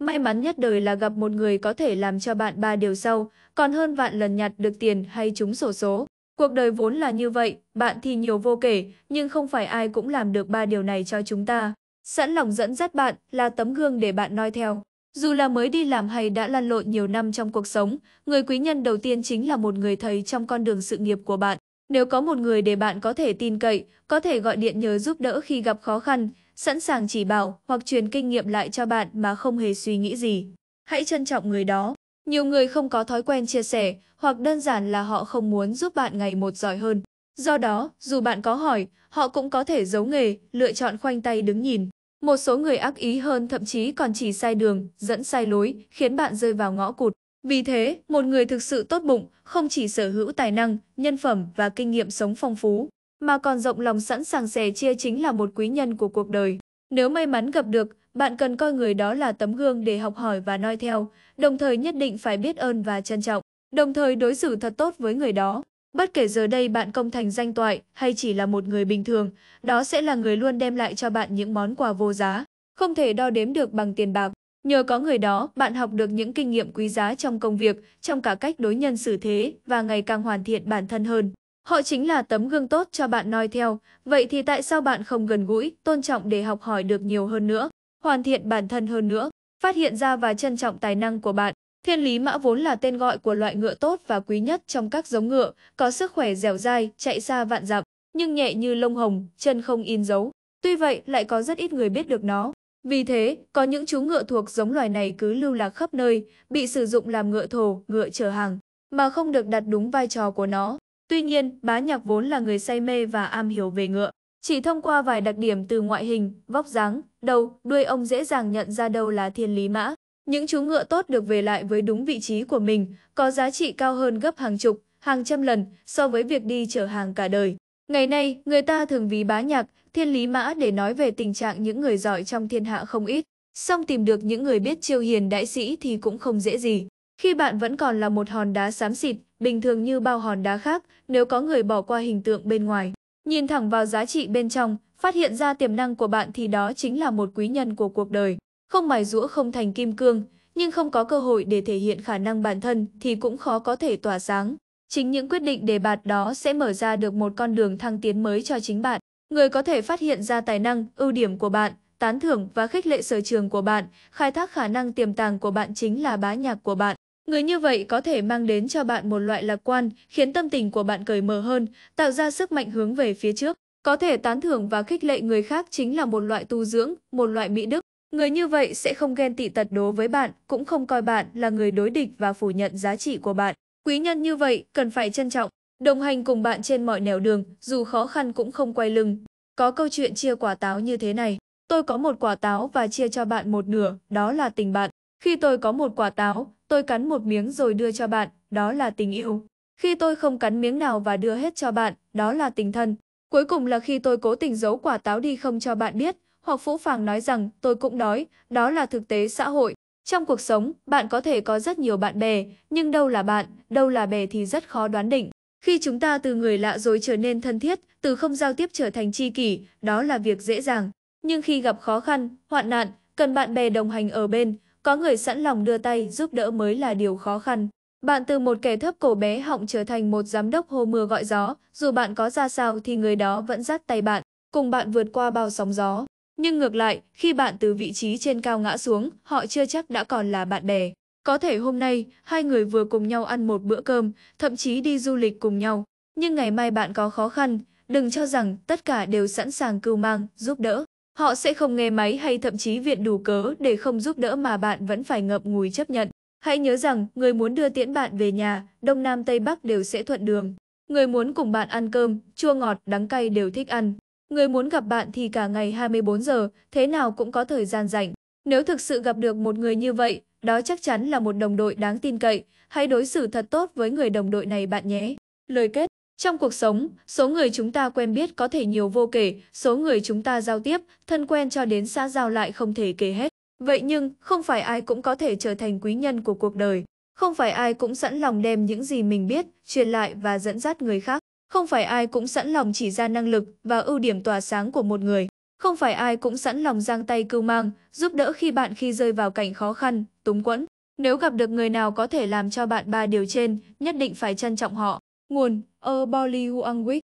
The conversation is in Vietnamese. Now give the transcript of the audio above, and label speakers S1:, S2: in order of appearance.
S1: May mắn nhất đời là gặp một người có thể làm cho bạn ba điều sau, còn hơn vạn lần nhặt được tiền hay trúng sổ số. Cuộc đời vốn là như vậy, bạn thì nhiều vô kể, nhưng không phải ai cũng làm được ba điều này cho chúng ta. Sẵn lòng dẫn dắt bạn là tấm gương để bạn noi theo. Dù là mới đi làm hay đã lăn lộn nhiều năm trong cuộc sống, người quý nhân đầu tiên chính là một người thầy trong con đường sự nghiệp của bạn. Nếu có một người để bạn có thể tin cậy, có thể gọi điện nhờ giúp đỡ khi gặp khó khăn, sẵn sàng chỉ bảo hoặc truyền kinh nghiệm lại cho bạn mà không hề suy nghĩ gì. Hãy trân trọng người đó. Nhiều người không có thói quen chia sẻ hoặc đơn giản là họ không muốn giúp bạn ngày một giỏi hơn. Do đó, dù bạn có hỏi, họ cũng có thể giấu nghề, lựa chọn khoanh tay đứng nhìn. Một số người ác ý hơn thậm chí còn chỉ sai đường, dẫn sai lối, khiến bạn rơi vào ngõ cụt. Vì thế, một người thực sự tốt bụng không chỉ sở hữu tài năng, nhân phẩm và kinh nghiệm sống phong phú, mà còn rộng lòng sẵn sàng sẻ chia chính là một quý nhân của cuộc đời. Nếu may mắn gặp được, bạn cần coi người đó là tấm gương để học hỏi và noi theo, đồng thời nhất định phải biết ơn và trân trọng, đồng thời đối xử thật tốt với người đó. Bất kể giờ đây bạn công thành danh toại hay chỉ là một người bình thường, đó sẽ là người luôn đem lại cho bạn những món quà vô giá, không thể đo đếm được bằng tiền bạc. Nhờ có người đó, bạn học được những kinh nghiệm quý giá trong công việc, trong cả cách đối nhân xử thế và ngày càng hoàn thiện bản thân hơn. Họ chính là tấm gương tốt cho bạn noi theo, vậy thì tại sao bạn không gần gũi, tôn trọng để học hỏi được nhiều hơn nữa, hoàn thiện bản thân hơn nữa, phát hiện ra và trân trọng tài năng của bạn. Thiên lý mã vốn là tên gọi của loại ngựa tốt và quý nhất trong các giống ngựa, có sức khỏe dẻo dai, chạy xa vạn dặm, nhưng nhẹ như lông hồng, chân không in dấu. Tuy vậy, lại có rất ít người biết được nó. Vì thế, có những chú ngựa thuộc giống loài này cứ lưu lạc khắp nơi, bị sử dụng làm ngựa thổ, ngựa chở hàng, mà không được đặt đúng vai trò của nó. Tuy nhiên, bá nhạc vốn là người say mê và am hiểu về ngựa. Chỉ thông qua vài đặc điểm từ ngoại hình, vóc dáng, đầu, đuôi ông dễ dàng nhận ra đâu là thiên lý mã. Những chú ngựa tốt được về lại với đúng vị trí của mình có giá trị cao hơn gấp hàng chục, hàng trăm lần so với việc đi chở hàng cả đời. Ngày nay, người ta thường ví bá nhạc, thiên lý mã để nói về tình trạng những người giỏi trong thiên hạ không ít. Song tìm được những người biết chiêu hiền đại sĩ thì cũng không dễ gì. Khi bạn vẫn còn là một hòn đá xám xịt, bình thường như bao hòn đá khác, nếu có người bỏ qua hình tượng bên ngoài, nhìn thẳng vào giá trị bên trong, phát hiện ra tiềm năng của bạn thì đó chính là một quý nhân của cuộc đời. Không mài rũa không thành kim cương, nhưng không có cơ hội để thể hiện khả năng bản thân thì cũng khó có thể tỏa sáng. Chính những quyết định đề bạt đó sẽ mở ra được một con đường thăng tiến mới cho chính bạn. Người có thể phát hiện ra tài năng, ưu điểm của bạn, tán thưởng và khích lệ sở trường của bạn, khai thác khả năng tiềm tàng của bạn chính là bá nhạc của bạn. Người như vậy có thể mang đến cho bạn một loại lạc quan, khiến tâm tình của bạn cởi mở hơn, tạo ra sức mạnh hướng về phía trước. Có thể tán thưởng và khích lệ người khác chính là một loại tu dưỡng, một loại mỹ đức. Người như vậy sẽ không ghen tị tật đố với bạn, cũng không coi bạn là người đối địch và phủ nhận giá trị của bạn. Quý nhân như vậy cần phải trân trọng, đồng hành cùng bạn trên mọi nẻo đường, dù khó khăn cũng không quay lưng. Có câu chuyện chia quả táo như thế này. Tôi có một quả táo và chia cho bạn một nửa, đó là tình bạn. Khi tôi có một quả táo, Tôi cắn một miếng rồi đưa cho bạn, đó là tình yêu. Khi tôi không cắn miếng nào và đưa hết cho bạn, đó là tình thân. Cuối cùng là khi tôi cố tình giấu quả táo đi không cho bạn biết, hoặc phũ phàng nói rằng tôi cũng đói, đó là thực tế xã hội. Trong cuộc sống, bạn có thể có rất nhiều bạn bè, nhưng đâu là bạn, đâu là bè thì rất khó đoán định. Khi chúng ta từ người lạ rồi trở nên thân thiết, từ không giao tiếp trở thành tri kỷ, đó là việc dễ dàng. Nhưng khi gặp khó khăn, hoạn nạn, cần bạn bè đồng hành ở bên, có người sẵn lòng đưa tay giúp đỡ mới là điều khó khăn. Bạn từ một kẻ thấp cổ bé họng trở thành một giám đốc hô mưa gọi gió, dù bạn có ra sao thì người đó vẫn dắt tay bạn, cùng bạn vượt qua bao sóng gió. Nhưng ngược lại, khi bạn từ vị trí trên cao ngã xuống, họ chưa chắc đã còn là bạn bè. Có thể hôm nay, hai người vừa cùng nhau ăn một bữa cơm, thậm chí đi du lịch cùng nhau. Nhưng ngày mai bạn có khó khăn, đừng cho rằng tất cả đều sẵn sàng cưu mang, giúp đỡ. Họ sẽ không nghe máy hay thậm chí viện đủ cớ để không giúp đỡ mà bạn vẫn phải ngập ngùi chấp nhận. Hãy nhớ rằng, người muốn đưa tiễn bạn về nhà, Đông Nam Tây Bắc đều sẽ thuận đường. Người muốn cùng bạn ăn cơm, chua ngọt, đắng cay đều thích ăn. Người muốn gặp bạn thì cả ngày 24 giờ, thế nào cũng có thời gian rảnh. Nếu thực sự gặp được một người như vậy, đó chắc chắn là một đồng đội đáng tin cậy. Hãy đối xử thật tốt với người đồng đội này bạn nhé. Lời kết trong cuộc sống, số người chúng ta quen biết có thể nhiều vô kể, số người chúng ta giao tiếp, thân quen cho đến xã giao lại không thể kể hết. Vậy nhưng, không phải ai cũng có thể trở thành quý nhân của cuộc đời. Không phải ai cũng sẵn lòng đem những gì mình biết, truyền lại và dẫn dắt người khác. Không phải ai cũng sẵn lòng chỉ ra năng lực và ưu điểm tỏa sáng của một người. Không phải ai cũng sẵn lòng giang tay cưu mang, giúp đỡ khi bạn khi rơi vào cảnh khó khăn, túng quẫn. Nếu gặp được người nào có thể làm cho bạn ba điều trên, nhất định phải trân trọng họ. Nguồn: Erbolihuangwix